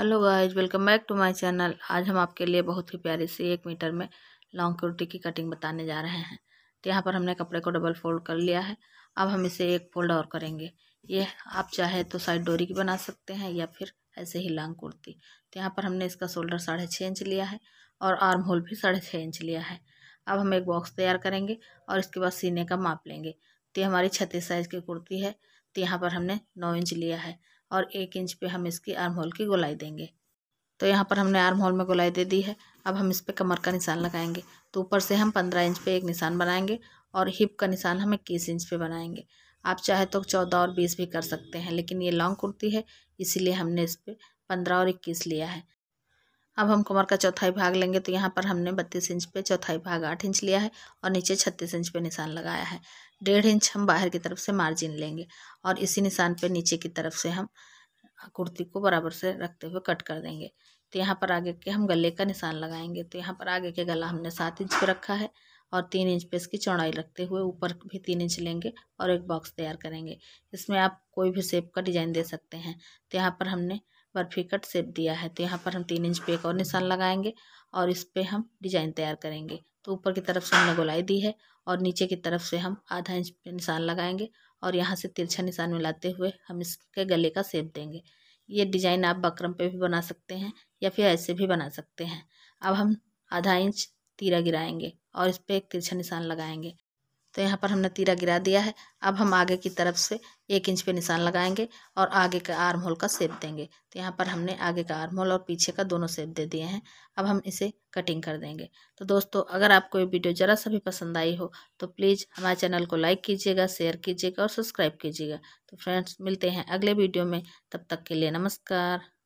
hello guys welcome back to my channel आज हम आपके लिए बहुत ही प्यारी सी एक मीटर में लॉन्ग कुर्ती की कटिंग बताने जा रहे हैं तो यहाँ पर हमने कपड़े को डबल फोल्ड कर लिया है अब हम इसे एक फोल्ड और करेंगे ये आप चाहे तो साइड डोरी की बना सकते हैं या फिर ऐसे ही लॉन्ग कुर्ती तो यहाँ पर हमने इसका शोल्डर साढ़े छः इंच लिया है और आर्म होल भी साढ़े छः इंच लिया है अब हम एक बॉक्स तैयार करेंगे और इसके बाद सीने का माप लेंगे तो हमारी छत्तीस साइज़ की कुर्ती है तो यहाँ पर हमने नौ इंच लिया है और एक इंच पे हम इसकी आर्म होल की गोलाई देंगे तो यहाँ पर हमने आर्म होल में गोलाई दे दी है अब हम इस पर कमर का निशान लगाएंगे तो ऊपर से हम पंद्रह इंच पे एक निशान बनाएंगे और हिप का निशान हम इक्कीस इंच पे बनाएंगे आप चाहे तो चौदह और बीस भी कर सकते हैं लेकिन ये लॉन्ग कुर्ती है इसीलिए हमने इस पर पंद्रह और इक्कीस लिया है अब हम कमर का चौथाई भाग लेंगे तो यहाँ पर हमने बत्तीस इंच पे चौथाई भाग आठ इंच लिया है और नीचे छत्तीस इंच पे निशान लगाया है डेढ़ इंच हम बाहर की तरफ से मार्जिन लेंगे और इसी निशान पे नीचे की तरफ से हम कुर्ती को बराबर से रखते हुए कट कर देंगे तो यहाँ पर आगे के हम गले का निशान लगाएंगे तो यहाँ पर आगे के गला हमने सात इंच पर रखा है और तीन इंच पे इसकी चौड़ाई रखते हुए ऊपर भी तीन इंच लेंगे और एक बॉक्स तैयार करेंगे इसमें आप कोई भी शेप का डिज़ाइन दे सकते हैं तो यहाँ पर हमने बर्फी कट सेप दिया है तो यहाँ पर हम तीन इंच पे एक और निशान लगाएंगे और इस पर हम डिजाइन तैयार करेंगे तो ऊपर की तरफ से हमने गोलाई दी है और नीचे की तरफ से हम आधा इंच पे निशान लगाएंगे और यहाँ से तिरछा निशान मिलाते हुए हम इसके गले का सेप देंगे ये डिजाइन आप बकरम पे भी बना सकते हैं या फिर ऐसे भी बना सकते हैं अब हम आधा इंच तीरा गिराएंगे और इस पर एक तिरछा निशान लगाएंगे तो यहाँ पर हमने तीरा गिरा दिया है अब हम आगे की तरफ से एक इंच पे निशान लगाएंगे और आगे का आर्म होल का सेप देंगे तो यहाँ पर हमने आगे का आर्म होल और पीछे का दोनों सेप दे दिए हैं अब हम इसे कटिंग कर देंगे तो दोस्तों अगर आपको ये वीडियो ज़रा सा भी पसंद आई हो तो प्लीज़ हमारे चैनल को लाइक कीजिएगा शेयर कीजिएगा और सब्सक्राइब कीजिएगा तो फ्रेंड्स मिलते हैं अगले वीडियो में तब तक के लिए नमस्कार